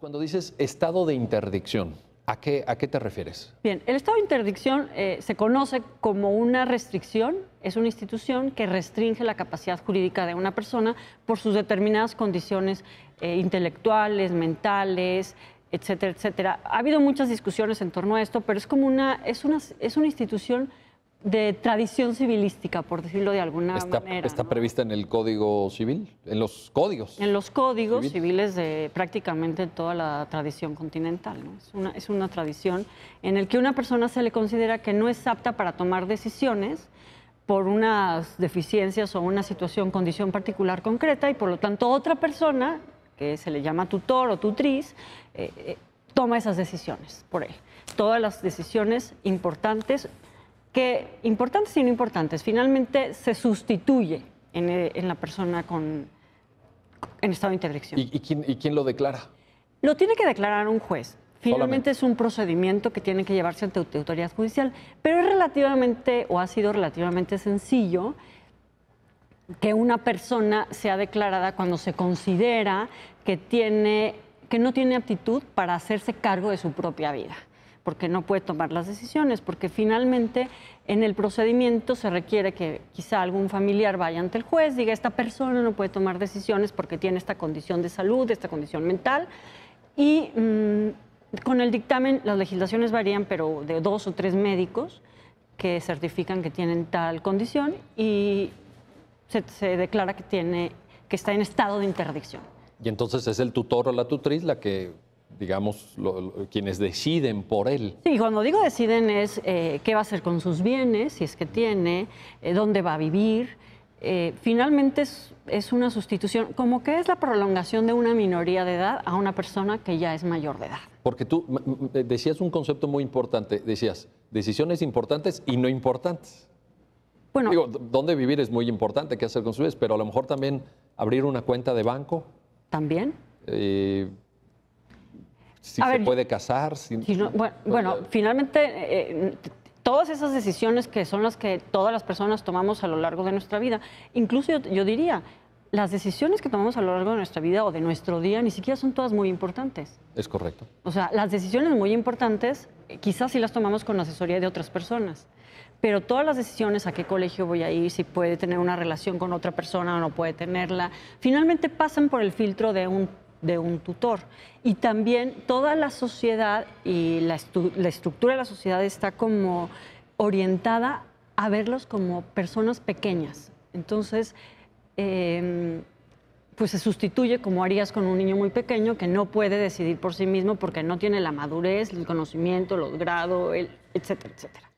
Cuando dices estado de interdicción, ¿a qué, a qué te refieres? Bien, el estado de interdicción eh, se conoce como una restricción, es una institución que restringe la capacidad jurídica de una persona por sus determinadas condiciones eh, intelectuales, mentales, etcétera, etcétera. Ha habido muchas discusiones en torno a esto, pero es como una, es una, es una institución de tradición civilística, por decirlo de alguna manera. ¿Está prevista en el Código Civil? ¿En los códigos? En los códigos civiles de prácticamente toda la tradición continental. Es, una, es una tradición en la que una persona se le considera que no es apta para tomar decisiones por unas deficiencias o una situación, condición particular concreta y por lo tanto otra persona, que se le llama tutor o tutriz, eh, eh, toma esas decisiones por él. Todas las decisiones importantes que importantes y no importantes, finalmente se sustituye en, eh, la persona con, en estado de interdicción. ¿Y, quién, lo declara? Lo tiene que declarar un juez. Finalmente es un procedimiento que tiene que llevarse ante autoridad judicial, pero es relativamente o ha sido relativamente sencillo que una persona sea declarada cuando se considera que tiene que no tiene aptitud para hacerse cargo de su propia vida porque no puede tomar las decisiones, porque finalmente en el procedimiento se requiere que quizá algún familiar vaya ante el juez, diga, esta persona no puede tomar decisiones porque tiene esta condición de salud, esta condición mental, y mm, con el dictamen las legislaciones varían, pero de dos o tres médicos que certifican que tienen tal condición y se, se declara que, tiene, que está en estado de interdicción. Y entonces es el tutor o la tutriz la que digamos, quienes deciden por él. Sí, cuando digo deciden es eh, qué va a hacer con sus bienes, si es que tiene, eh, dónde va a vivir. Eh, finalmente es, es, una sustitución, como que es la prolongación de una minoría de edad a una persona que ya es mayor de edad. Porque tú decías un concepto muy importante, decías decisiones importantes y no importantes. Bueno, Digo, dónde vivir es muy importante, qué hacer con sus bienes, pero a lo mejor también abrir una cuenta de banco. También si se puede casar. bueno, pues, eh, finalmente eh, todas esas decisiones que son las que todas las personas tomamos a lo largo de nuestra vida, incluso yo, diría, las decisiones que tomamos a lo largo de nuestra vida o de nuestro día ni siquiera son todas muy importantes. Es correcto. O sea, las decisiones muy importantes eh, quizás sí las tomamos con asesoría de otras personas, pero todas las decisiones, a qué colegio voy a ir, si puede tener una relación con otra persona o no puede tenerla, finalmente pasan por el filtro de un de un tutor. Y también toda la sociedad y la, estructura de la sociedad está como orientada a verlos como personas pequeñas. Entonces, em, pues se sustituye como harías con un niño muy pequeño que no puede decidir por sí mismo porque no tiene la madurez, el conocimiento, los grados, el, etcétera, etcétera.